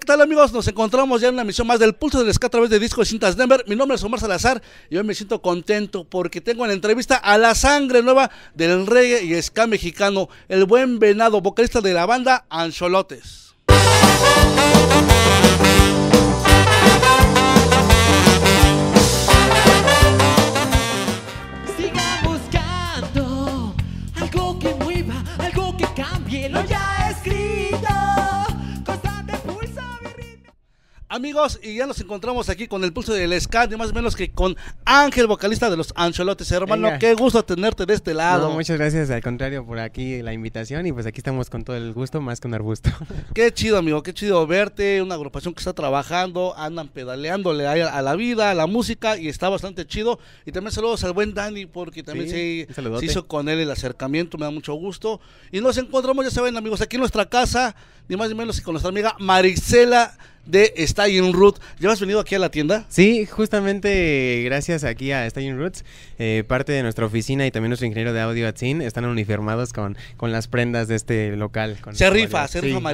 ¿Qué tal amigos? Nos encontramos ya en una misión más del Pulso del Ska a través de Disco de Cintas Denver. Mi nombre es Omar Salazar y hoy me siento contento porque tengo en entrevista a la sangre nueva del reggae y ska mexicano, el buen venado vocalista de la banda Ancholotes. Amigos, y ya nos encontramos aquí con el pulso del SCAT, ni más o menos que con Ángel, vocalista de los Ancholotes. Hermano, qué gusto tenerte de este lado. muchas gracias, al contrario, por aquí la invitación. Y pues aquí estamos con todo el gusto, más que un arbusto. Qué chido, amigo, qué chido verte. Una agrupación que está trabajando, andan pedaleándole a la vida, a la música, y está bastante chido. Y también saludos al buen Dani, porque también se, hizo con él el acercamiento, me da mucho gusto. Y nos encontramos, ya saben, amigos, aquí en nuestra casa, ni más ni menos que con nuestra amiga Marisela de Styling Roots ¿Ya has venido aquí a la tienda? Sí, justamente gracias aquí a Styling Roots, eh, parte de nuestra oficina y también nuestro ingeniero de audio Atzin están uniformados con, con las prendas de este local. Con se rifa, se rifa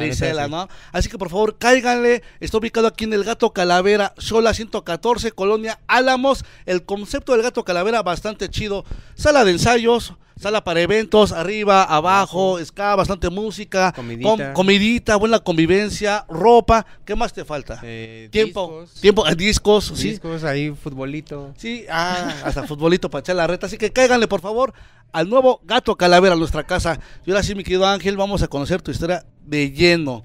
¿no? Así que por favor, cáiganle. Está ubicado aquí en el Gato Calavera, Sola 114, Colonia Álamos. El concepto del Gato Calavera bastante chido. Sala de ensayos sala para eventos, arriba, abajo, escala, bastante música, comidita. buena convivencia, ropa, ¿qué más te falta? Eh, tiempo, discos, tiempo, eh, discos, sí. ahí futbolito. Sí, ah, hasta futbolito para echar la reta, así que cáiganle por favor al nuevo Gato Calavera, a nuestra casa. Y ahora sí, mi querido Ángel, vamos a conocer tu historia de lleno.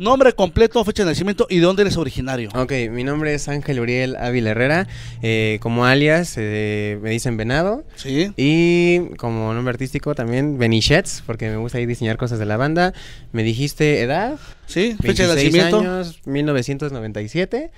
Nombre completo, fecha de nacimiento y de dónde eres originario. Ok, mi nombre es Ángel Uriel Ávila Herrera. Eh, como alias eh, me dicen Venado. Sí. Y como nombre artístico también Benichets, porque me gusta ir diseñar cosas de la banda. Me dijiste edad. Sí, fecha de nacimiento. años, 1997.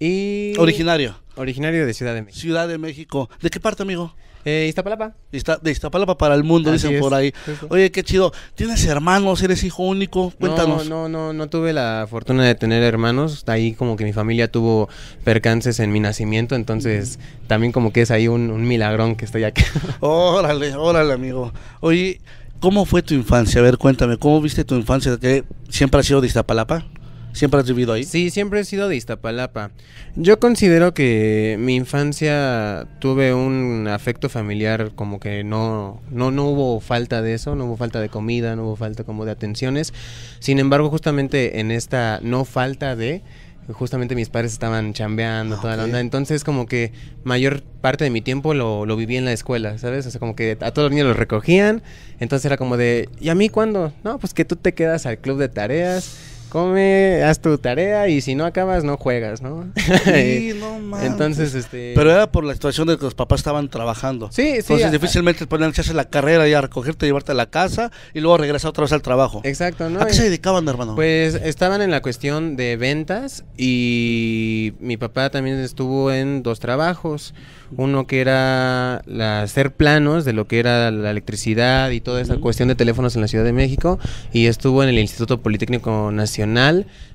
Y... Originario. Originario de Ciudad de México. Ciudad de México. ¿De qué parte, amigo? Eh, Iztapalapa. de Iztapalapa para el mundo, dicen por ahí. Oye, qué chido. ¿Tienes hermanos? ¿Eres hijo único? Cuéntanos. No, no, no, no tuve la fortuna de tener hermanos. Ahí como que mi familia tuvo percances en mi nacimiento, entonces también como que es ahí un, milagrón que estoy aquí. órale, órale, amigo. Oye, ¿cómo fue tu infancia? A ver, cuéntame, ¿cómo viste tu infancia? ¿Que siempre has sido de Iztapalapa? ¿Siempre has vivido ahí? Sí, siempre he sido de Iztapalapa. Yo considero que mi infancia tuve un afecto familiar como que no, no, no hubo falta de eso, no hubo falta de comida, no hubo falta como de atenciones. Sin embargo, justamente en esta no falta de justamente mis padres estaban chambeando toda la onda. Entonces, como que mayor parte de mi tiempo lo, lo, viví en la escuela, ¿sabes? O sea, como que a todos los niños los recogían. Entonces era como de, ¿y a mí cuándo? No, pues que tú te quedas al club de tareas come, haz tu tarea y si no acabas no juegas, ¿no? Sí, no Entonces, este... Pero era por la situación de que los papás estaban trabajando. Sí, sí. Entonces difícilmente podían echarse la carrera y a recogerte, llevarte a la casa y luego regresar otra vez al trabajo. Exacto, ¿no? ¿A qué se dedicaban, hermano? Pues estaban en la cuestión de ventas y mi papá también estuvo en dos trabajos. Uno que era hacer planos de lo que era la electricidad y toda esa cuestión de teléfonos en la Ciudad de México y estuvo en el Instituto Politécnico Nacional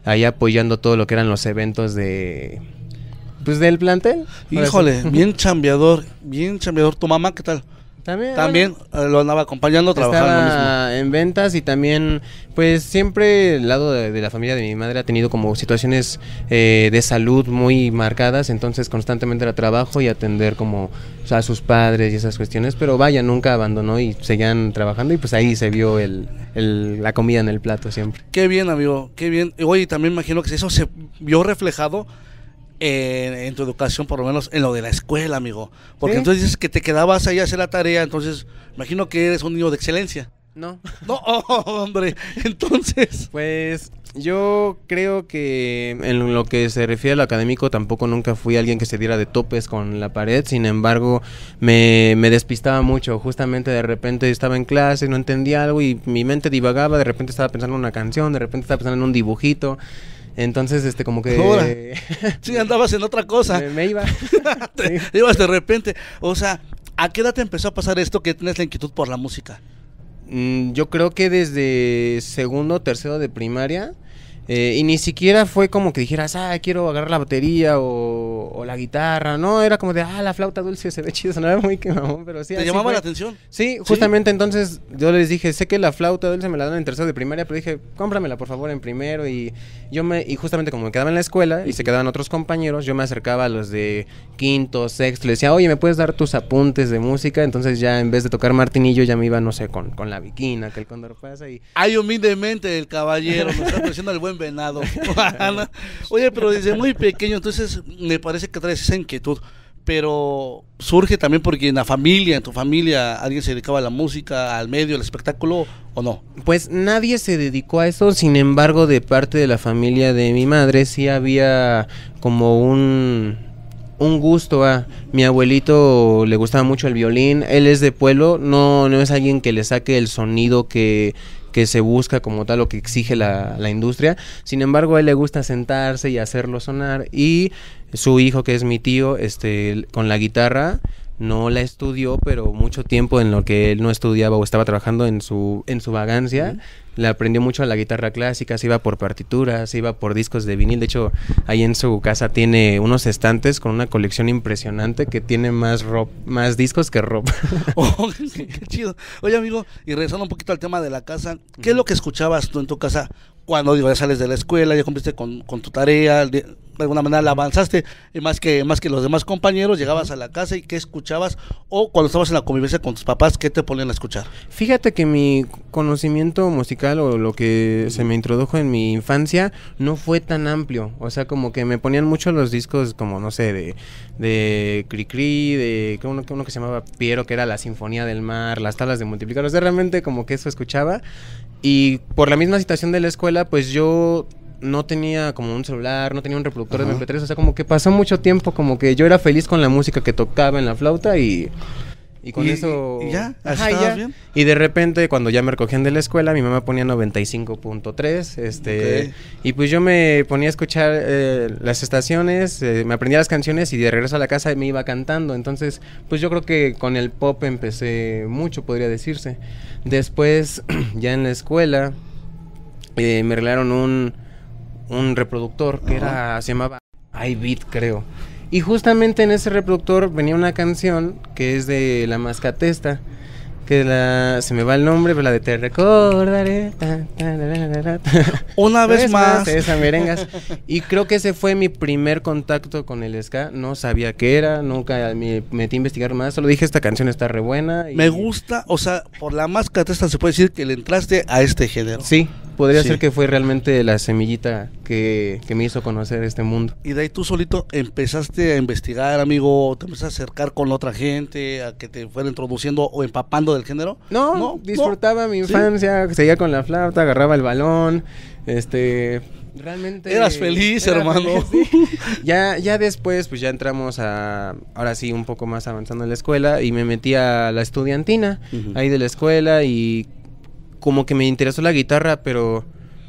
ahí apoyando todo lo que eran los eventos de pues del plantel. Híjole, bien chambeador, bien chambeador. ¿Tu mamá qué tal? También, eh, lo andaba acompañando, trabajando en ventas y también, pues siempre el lado de, la familia de mi madre ha tenido como situaciones eh, de salud muy marcadas, entonces constantemente era trabajo y atender como a sus padres y esas cuestiones, pero vaya, nunca abandonó y seguían trabajando y pues ahí se vio el, la comida en el plato siempre. Qué bien, amigo, qué bien. Oye, también imagino que eso se vio reflejado eh, en tu educación, por lo menos en lo de la escuela, amigo. Porque entonces dices que te quedabas ahí a hacer la tarea, entonces imagino que eres un niño de excelencia. No. No, oh, hombre. Entonces. Pues yo creo que en lo que se refiere a lo académico, tampoco nunca fui alguien que se diera de topes con la pared. Sin embargo, me, me, despistaba mucho. Justamente de repente estaba en clase, no entendía algo y mi mente divagaba. De repente estaba pensando en una canción, de repente estaba pensando en un dibujito. Entonces, este, como que. sí, andabas en otra cosa. Me, iba. ibas de repente. O sea, ¿a qué edad te empezó a pasar esto que tienes la inquietud por la música? Mm, yo creo que desde segundo, tercero de primaria. Eh, y ni siquiera fue como que dijeras, ah, quiero agarrar la batería o, la guitarra. No, era como de, ah, la flauta dulce se ve chido, sonaba muy quemamón, pero sí. ¿Te llamaba la atención? Sí, justamente entonces yo les dije, sé que la flauta dulce me la dan en tercero de primaria, pero dije, cómpramela por favor en primero y yo me, y justamente como me quedaba en la escuela y se quedaban otros compañeros, yo me acercaba a los de quinto, sexto, le decía, oye, ¿me puedes dar tus apuntes de música? Entonces ya en vez de tocar martinillo, ya me iba, no sé, con, con la viquina, que el cóndor pasa y... Ay, humildemente el caballero, me está pareciendo el buen venado. oye, pero desde muy pequeño, entonces me parece que traes esa inquietud pero surge también porque en la familia, en tu familia, alguien se dedicaba a la música, al medio, al espectáculo o no? Pues nadie se dedicó a eso, sin embargo, de parte de la familia de mi madre sí había como un un gusto a mi abuelito le gustaba mucho el violín, él es de pueblo, no no es alguien que le saque el sonido que que se busca como tal lo que exige la, industria. Sin embargo, a él le gusta sentarse y hacerlo sonar. Y su hijo, que es mi tío, este, con la guitarra, no la estudió, pero mucho tiempo en lo que él no estudiaba o estaba trabajando en su, en su vagancia, le aprendió mucho a la guitarra clásica, se iba por partituras, se iba por discos de vinil. De hecho, ahí en su casa tiene unos estantes con una colección impresionante que tiene más rock, más discos que ropa. Oh, qué chido. Oye, amigo, y regresando un poquito al tema de la casa, ¿qué es lo que escuchabas tú en tu casa cuando digo, ya sales de la escuela, ya cumpliste con, tu tarea, de, alguna manera la avanzaste, y más que, más que los demás compañeros, llegabas a la casa y qué escuchabas, o cuando estabas en la convivencia con tus papás, ¿qué te ponían a escuchar? Fíjate que mi conocimiento musical o lo que se me introdujo en mi infancia no fue tan amplio, o sea, como que me ponían mucho los discos como, no sé, de, de Cri de uno, que uno que se llamaba Piero, que era la Sinfonía del Mar, las tablas de multiplicar, o sea, realmente como que eso escuchaba, y por la misma situación de la escuela, pues yo no tenía como un celular, no tenía un reproductor de MP3, o sea, como que pasó mucho tiempo, como que yo era feliz con la música que tocaba en la flauta y y con eso... Y ya, Bien? Y de repente, cuando ya me recogían de la escuela, mi mamá ponía 95.3, este... Y pues yo me ponía a escuchar eh, las estaciones, eh, me aprendía las canciones y de regreso a la casa me iba cantando. Entonces, pues yo creo que con el pop empecé mucho, podría decirse. Después, ya en la escuela, eh, me regalaron un, un reproductor que era... Se llamaba iBeat, creo. Y justamente en ese reproductor venía una canción que es de La Mascatesta. Que la, se me va el nombre, pero la de Te recordaré. una vez más. merengas. Y creo que ese fue mi primer contacto con el ska. No sabía qué era, nunca me metí a investigar más. Solo dije, esta canción está re buena. Me gusta, o sea, por la Mascatesta se puede decir que le entraste a este género. Sí, podría ser que fue realmente la semillita que, me hizo conocer este mundo. Y de ahí tú solito empezaste a investigar, amigo, te empezaste a acercar con la otra gente, a que te fuera introduciendo o empapando del género. No, disfrutaba mi infancia, seguía con la flauta, agarraba el balón, este... Realmente... Eras feliz, hermano. ya, ya después, pues ya entramos a, ahora sí, un poco más avanzando en la escuela y me metí a la estudiantina ahí de la escuela y como que me interesó la guitarra, pero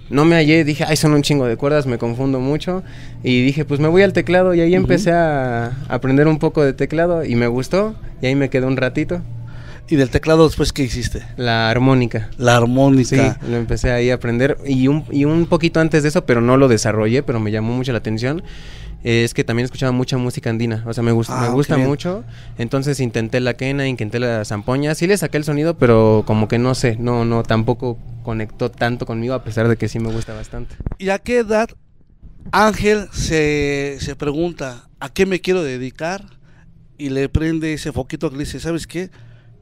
no me hallé, dije, ay, son un chingo de cuerdas, me confundo mucho. Y dije, pues me voy al teclado y ahí empecé a aprender un poco de teclado y me gustó y ahí me quedé un ratito. ¿Y del teclado después qué hiciste? La armónica. La armónica. Sí, lo empecé ahí a aprender y un, y un poquito antes de eso, pero no lo desarrollé, pero me llamó mucho la atención es que también escuchaba mucha música andina. O sea, me, ah, gusta me gusta mucho. Entonces intenté la quena, intenté la zampoña. Sí le saqué el sonido, pero como que no sé, no, no, tampoco conectó tanto conmigo, a pesar de que sí me gusta bastante. ¿Y a qué edad Ángel se, se pregunta, ¿a qué me quiero dedicar? Y le prende ese foquito que le dice, ¿sabes qué?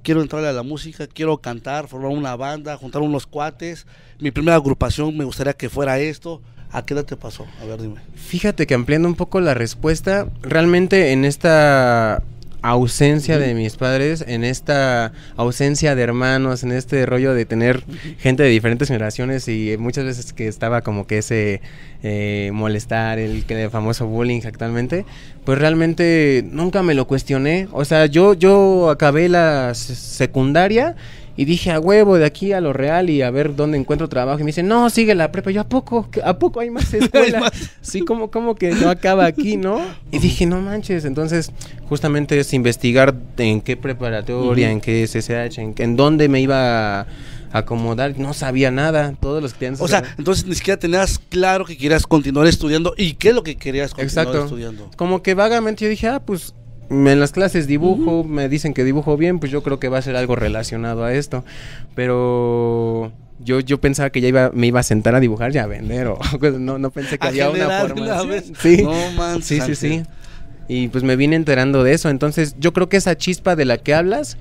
quiero entrarle a la música, quiero cantar, formar una banda, juntar unos cuates. Mi primera agrupación me gustaría que fuera esto. ¿A qué edad te pasó? A ver, dime. Fíjate que ampliando un poco la respuesta, realmente en esta ausencia de mis padres, en esta ausencia de hermanos, en este rollo de tener gente de diferentes generaciones y muchas veces que estaba como que ese eh, molestar, el, que de famoso bullying actualmente, pues realmente nunca me lo cuestioné. O sea, yo, yo acabé la secundaria y dije, a huevo, de aquí a lo real y a ver dónde encuentro trabajo. Y me dice, no, sigue la prepa. Yo, ¿a poco? ¿A poco hay más escuela? sí, como como que no acaba aquí, no? Y dije, no manches. Entonces, justamente es investigar en qué preparatoria, en qué SSH, en, en dónde me iba a acomodar. No sabía nada. Todos los que tenían O sea, entonces ni siquiera tenías claro que querías continuar estudiando y qué es lo que querías continuar Exacto. estudiando. Como que vagamente yo dije, ah, pues en las clases dibujo, me dicen que dibujo bien, pues yo creo que va a ser algo relacionado a esto. Pero yo, yo pensaba que ya iba, me iba a sentar a dibujar ya a vender, pues, no, pensé que había una forma Sí. No, sí, sí, sí. Y pues me vine enterando de eso. Entonces, yo creo que esa chispa de la que hablas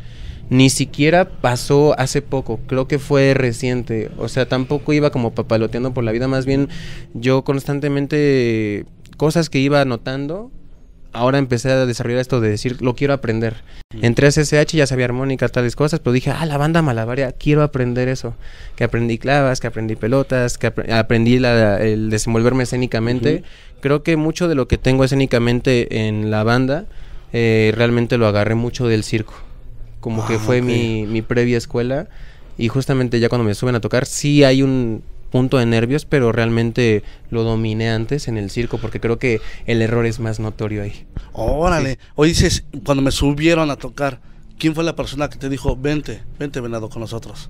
ni siquiera pasó hace poco, creo que fue reciente, o sea, tampoco iba como papaloteando por la vida, más bien yo constantemente cosas que iba anotando ahora empecé a desarrollar esto de decir, lo quiero aprender. Entré a y ya sabía armónica, tales cosas, pero dije, ah, la banda malabaria, quiero aprender eso. Que aprendí clavas, que aprendí pelotas, que aprendí el desenvolverme escénicamente. Creo que mucho de lo que tengo escénicamente en la banda, eh, realmente lo agarré mucho del circo. Como que ah, fue mi, mi previa escuela. Y justamente ya cuando me suben a tocar, sí hay un punto de nervios, pero realmente lo dominé antes en el circo, porque creo que el error es más notorio ahí. Órale, hoy dices, cuando me subieron a tocar, ¿quién fue la persona que te dijo, vente, vente venado con nosotros?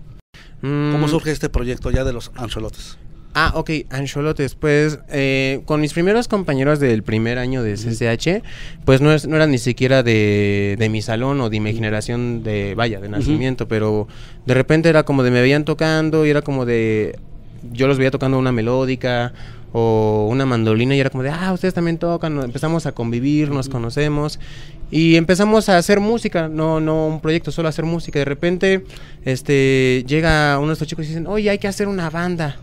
¿Cómo mm. surge este proyecto ya de los ancholotes? Ah, ok, ancholotes. Pues eh, con mis primeros compañeros del primer año de CCH, pues no, es, no eran ni siquiera de, mi salón o de mi generación de, vaya, de nacimiento, pero de repente era como de me veían tocando y era como de, yo los veía tocando una melódica o una mandolina y era como de, ah, ustedes también tocan, empezamos a convivir, nos conocemos y empezamos a hacer música, no, no un proyecto, solo hacer música. De repente este, llega uno de estos chicos y dicen, oye, hay que hacer una banda.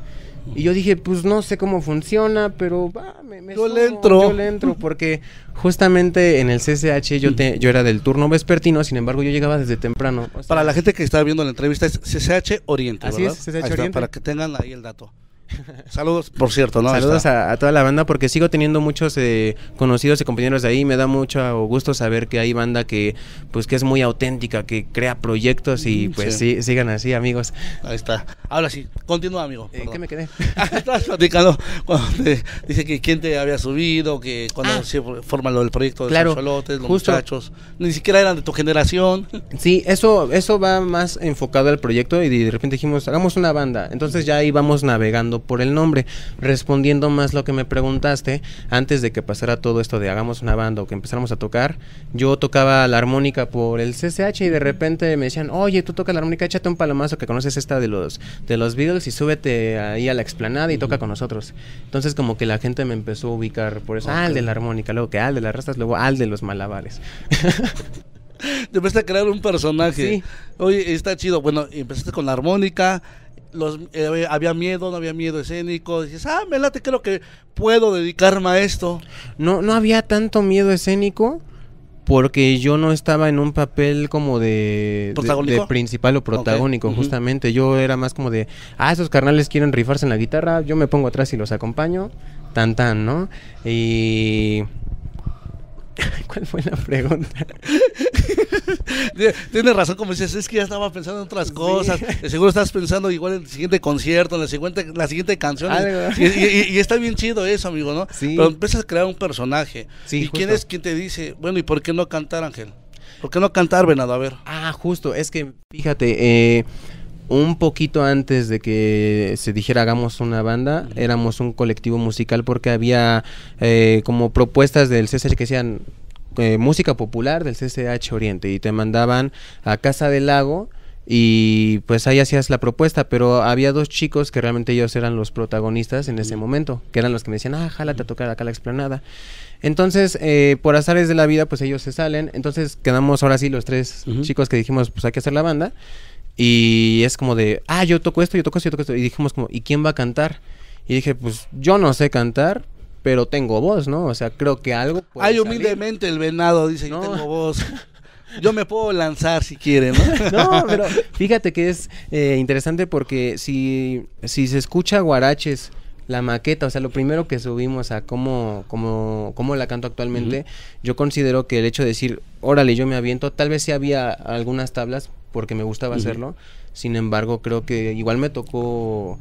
Y yo dije, pues no sé cómo funciona, pero va, me, yo le entro. Yo entro, porque justamente en el CCH yo, te, yo era del turno vespertino, sin embargo yo llegaba desde temprano. para la gente que estaba viendo la entrevista es CCH Oriente, Así es, CCH Oriente. para que tengan ahí el dato. Saludos, por cierto, Saludos a, toda la banda porque sigo teniendo muchos eh, conocidos y compañeros de ahí. Me da mucho gusto saber que hay banda que, pues, que es muy auténtica, que crea proyectos y mm, pues sí. sigan así, amigos. Ahí está. Ahora sí, continúa, amigo. Eh, qué me quedé? Estabas platicando cuando te dice que quién te había subido, que cuando ah. se forma lo del proyecto de los muchachos, ni siquiera eran de tu generación. Sí, eso, eso va más enfocado al proyecto y de repente dijimos, hagamos una banda. Entonces ya ahí vamos navegando por el nombre. Respondiendo más lo que me preguntaste, antes de que pasara todo esto de hagamos una banda o que empezáramos a tocar, yo tocaba la armónica por el CCH y de repente me decían, oye, tú tocas la armónica, échate un palomazo que conoces esta de los, de los Beatles y súbete ahí a la explanada y toca con nosotros. Entonces como que la gente me empezó a ubicar por eso, al ah, de la armónica, luego que al ah, de las rastas, luego al ah, de los malabares. Te empezaste a crear un personaje. Oye, está chido. Bueno, empezaste con la armónica, eh, había miedo, no había miedo escénico. Dices, ah, me late, creo que puedo dedicarme a esto. No, no había tanto miedo escénico porque yo no estaba en un papel como de, principal o protagónico, justamente. Yo era más como de, ah, esos carnales quieren rifarse en la guitarra, yo me pongo atrás y los acompaño, tan tan, ¿no? Y... ¿Cuál fue la pregunta? Tienes razón, como dices, es que ya estaba pensando en otras cosas. Seguro estás pensando igual en el siguiente concierto, en la siguiente, la siguiente canción. Y, está bien chido eso, amigo, ¿no? Pero empiezas a crear un personaje. ¿Y quién es quien te dice, bueno, ¿y por qué no cantar, Ángel? ¿Por qué no cantar, Venado? A ver. Ah, justo, es que fíjate, eh, un poquito antes de que se dijera hagamos una banda, éramos un colectivo musical porque había eh, como propuestas del César que decían eh, música popular del CCH Oriente y te mandaban a Casa del Lago y pues ahí hacías la propuesta, pero había dos chicos que realmente ellos eran los protagonistas en ese momento, que eran los que me decían, ah, jálate a tocar acá la explanada. Entonces, eh, por azares de la vida, pues ellos se salen, entonces quedamos ahora sí los tres chicos que dijimos, pues hay que hacer la banda, y es como de, ah, yo toco esto, yo toco esto, yo toco esto, y dijimos como, ¿y quién va a cantar? Y dije, pues yo no sé cantar, pero tengo voz, ¿no? O sea, creo que algo Ay, humildemente el venado dice, no. yo tengo voz. Yo me puedo lanzar si quiere, ¿no? no, pero fíjate que es eh, interesante porque si, si se escucha guaraches la maqueta, o sea, lo primero que subimos a cómo, como cómo la canto actualmente, yo considero que el hecho de decir, órale, yo me aviento, tal vez sí había algunas tablas porque me gustaba hacerlo, sin embargo, creo que igual me tocó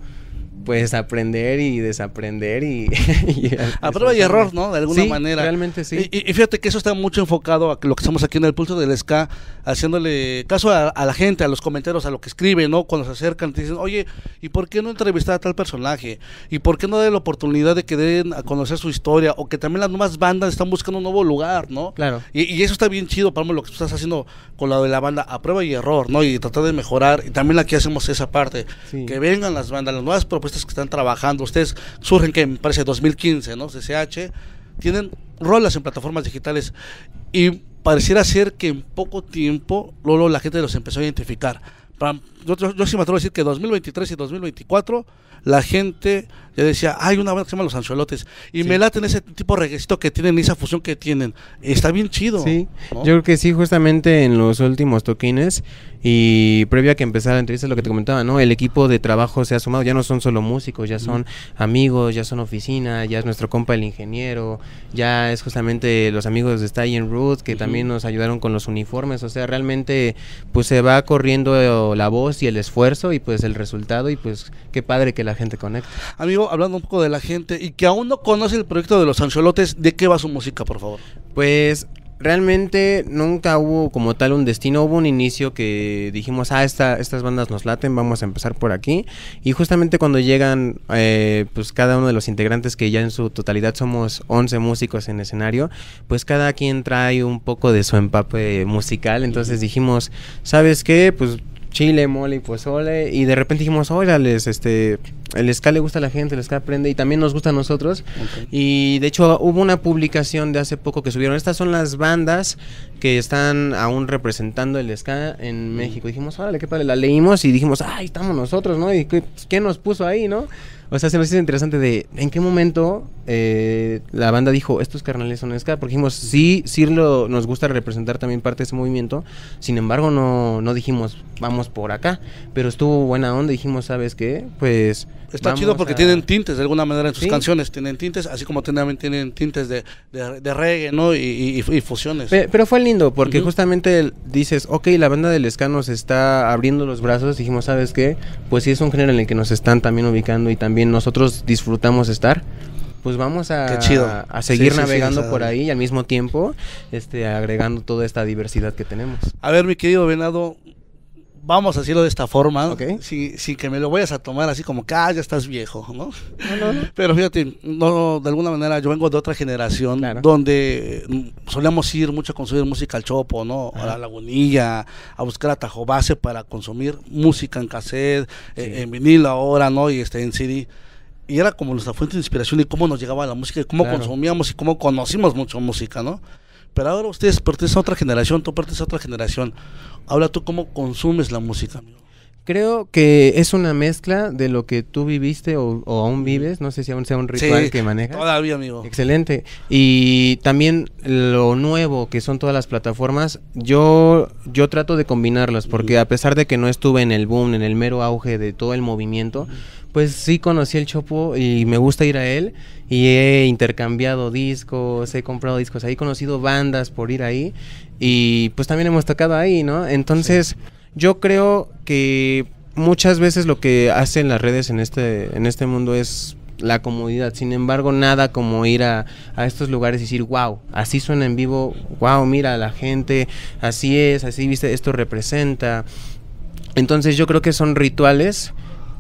pues aprender y desaprender y... a prueba y error, ¿no? De alguna manera. Realmente sí. Y, fíjate que eso está mucho enfocado a lo que estamos aquí en el pulso del SK, haciéndole caso a, la gente, a los comentarios, a lo que escribe ¿no? Cuando se acercan, te dicen, oye, ¿y por qué no entrevistar a tal personaje? ¿Y por qué no darle la oportunidad de que den a conocer su historia? O que también las nuevas bandas están buscando un nuevo lugar, ¿no? Claro. Y, eso está bien chido, para lo que tú estás haciendo con la de la banda, a prueba y error, ¿no? Y tratar de mejorar. Y también aquí hacemos esa parte. Que vengan las bandas, las nuevas propuestas que están trabajando. Ustedes surgen que me parece 2015, ¿no? CCH. Tienen rolas en plataformas digitales y pareciera ser que en poco tiempo luego la gente los empezó a identificar. Yo, yo, yo sí me atrevo a decir que 2023 y 2024 la gente yo decía, hay una banda que se llama Los Ancholotes. Y me laten ese tipo de que tienen esa fusión que tienen. Está bien chido. Sí, yo creo que sí, justamente en los últimos toquines y previo a que empezara la entrevista, lo que te comentaba, ¿no? El equipo de trabajo se ha sumado, ya no son solo músicos, ya son amigos, ya son oficina, ya es nuestro compa el ingeniero, ya es justamente los amigos de Stay Root que también nos ayudaron con los uniformes, o sea, realmente pues se va corriendo la voz y el esfuerzo y pues el resultado y pues qué padre que la gente conecta. Amigo, hablando un poco de la gente y que aún no conoce el proyecto de los Ancholotes, ¿de qué va su música, por favor? Pues realmente nunca hubo como tal un destino, hubo un inicio que dijimos, ah, estas bandas nos laten, vamos a empezar por aquí. Y justamente cuando llegan, eh, pues cada uno de los integrantes, que ya en su totalidad somos 11 músicos en escenario, pues cada quien trae un poco de su empape musical. Entonces dijimos, ¿sabes qué? Pues chile, mole y pozole. Y de repente dijimos, órales, este, el ska le gusta a la gente, el ska aprende y también nos gusta a nosotros. Y de hecho hubo una publicación de hace poco que subieron, estas son las bandas que están aún representando el ska en México. Dijimos, órale, qué padre, la leímos y dijimos, ay, estamos nosotros, ¿no? ¿Y qué, nos puso ahí, no? O sea, se nos hizo interesante de en qué momento eh, la banda dijo, estos carnales son ska, porque dijimos, sí, sí nos gusta representar también parte de ese movimiento, sin embargo no, no dijimos, vamos por acá, pero estuvo buena onda, dijimos, ¿sabes qué? Pues Está chido porque tienen tintes de alguna manera en sus canciones, tienen tintes, así como también tienen tintes de, de, reggae, ¿no? Y, fusiones. Pero, fue lindo porque justamente dices, ok, la banda de escano se está abriendo los brazos, dijimos, ¿sabes qué? Pues si es un género en el que nos están también ubicando y también nosotros disfrutamos estar pues vamos a, a, seguir navegando por ahí y al mismo tiempo este, agregando toda esta diversidad que tenemos. A ver, mi querido Venado, vamos a decirlo de esta forma, sin que me lo vayas a tomar así como que ah, ya estás viejo, ¿no? No, Pero fíjate, no, de alguna manera yo vengo de otra generación donde mm, solíamos ir mucho a consumir música al chopo, ¿no? A la lagunilla, a buscar a base para consumir música en cassette, eh, en vinilo ahora, ¿no? Y este, en CD y era como nuestra fuente de inspiración y cómo nos llegaba la música y cómo consumíamos y cómo conocimos mucho música, ¿no? Pero ahora ustedes pertenecen a otra generación, tú perteneces a otra generación. Ahora tú cómo consumes la música, Creo que es una mezcla de lo que tú viviste o, aún vives, no sé si aún sea un ritual que manejas. Todavía, amigo. Excelente. Y también lo nuevo que son todas las plataformas, yo yo trato de combinarlas porque a pesar de que no estuve en el boom, en el mero auge de todo el movimiento, pues sí conocí el Chopo y me gusta ir a él y he intercambiado discos, he comprado discos ahí, he conocido bandas por ir ahí y pues también hemos tocado ahí, ¿no? Entonces, yo creo que muchas veces lo que hacen las redes en este, en este mundo es la comodidad. Sin embargo, nada como ir a, estos lugares y decir, wow, así suena en vivo, wow, mira la gente, así es, así viste, esto representa. Entonces yo creo que son rituales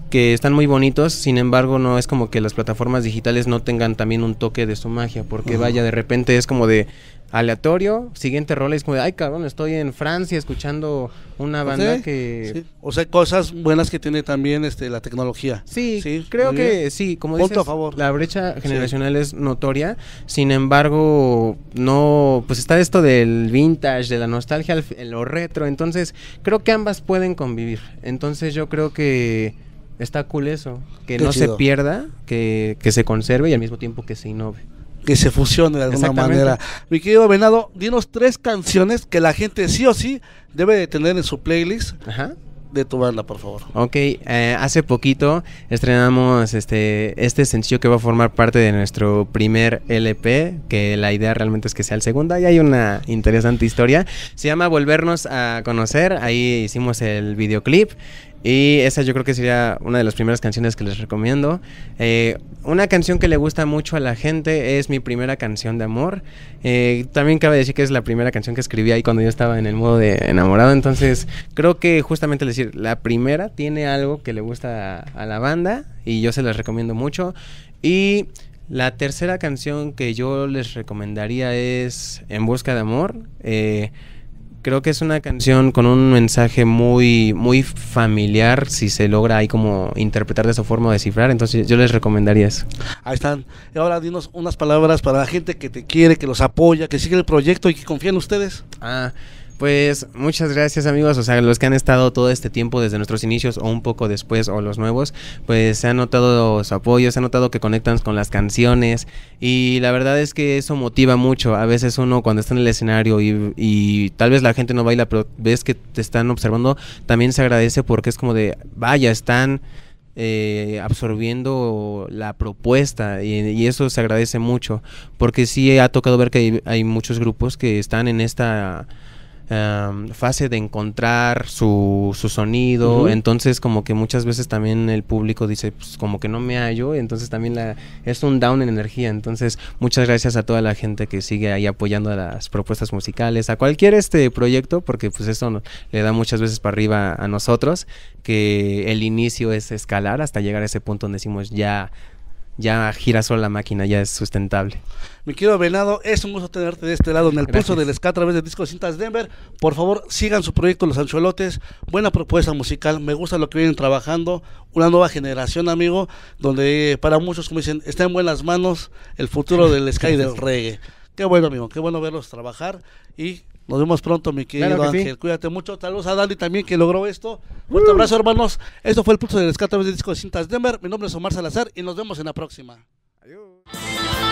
que están muy bonitos, sin embargo no es como que las plataformas digitales no tengan también un toque de su magia, porque vaya, de repente es como de, aleatorio, siguiente rol es como, de, ay cabrón, estoy en Francia escuchando una banda que... O sea, cosas buenas que tiene también este, la tecnología. Sí, creo que sí, como dices, la brecha generacional es notoria, sin embargo, no, pues está esto del vintage, de la nostalgia, lo retro, entonces creo que ambas pueden convivir, entonces yo creo que está cool eso, que no se pierda, que, que se conserve y al mismo tiempo que se innove que se fusione de alguna manera. Mi querido Venado, dinos tres canciones que la gente sí o sí debe de tener en su playlist. Ajá de tu por favor. Ok, eh, hace poquito estrenamos este, este sencillo que va a formar parte de nuestro primer LP, que la idea realmente es que sea el segundo, y hay una interesante historia. Se llama Volvernos a Conocer, ahí hicimos el videoclip y esa yo creo que sería una de las primeras canciones que les recomiendo. Eh, una canción que le gusta mucho a la gente es mi primera canción de amor. Eh, también cabe decir que es la primera canción que escribí ahí cuando yo estaba en el modo de enamorado. Entonces creo que justamente decir, la primera tiene algo que le gusta a, la banda y yo se las recomiendo mucho. Y la tercera canción que yo les recomendaría es En Busca de Amor. Eh, creo que es una canción con un mensaje muy, muy familiar, si se logra ahí como interpretar de esa forma o descifrar, entonces yo les recomendaría eso. Ahí están. Ahora dinos unas palabras para la gente que te quiere, que los apoya, que sigue el proyecto y que confía en ustedes. Ah, pues muchas gracias amigos, o sea, los que han estado todo este tiempo desde nuestros inicios o un poco después o los nuevos, pues se ha notado su apoyo, se ha notado que conectan con las canciones y la verdad es que eso motiva mucho. A veces uno cuando está en el escenario y, tal vez la gente no baila, pero ves que te están observando, también se agradece porque es como de, vaya, están... Eh, absorbiendo la propuesta y, eso se agradece mucho porque sí ha tocado ver que hay muchos grupos que están en esta um, fase de encontrar su, su sonido. Entonces, como que muchas veces también el público dice, pues como que no me hallo. Entonces, también la, es un down en energía. Entonces, muchas gracias a toda la gente que sigue ahí apoyando a las propuestas musicales, a cualquier este proyecto, porque pues eso le da muchas veces para arriba a nosotros, que el inicio es escalar hasta llegar a ese punto donde decimos ya ya gira sola la máquina, ya es sustentable. Mi querido Venado, es un gusto tenerte de este lado en el pulso del Sky a través de Disco de Cintas Denver. Por favor, sigan su proyecto Los Ancholotes. Buena propuesta musical, me gusta lo que vienen trabajando. Una nueva generación, amigo, donde eh, para muchos, como dicen, está en buenas manos el futuro del Sky y del reggae. Qué bueno, amigo, qué bueno verlos trabajar y nos vemos pronto, mi querido Ángel. Cuídate mucho. Saludos a Dani también que logró esto. Fuerte abrazo, hermanos. Esto fue el pulso del rescate de disco de cintas Denver. Mi nombre es Omar Salazar y nos vemos en la próxima. Adiós.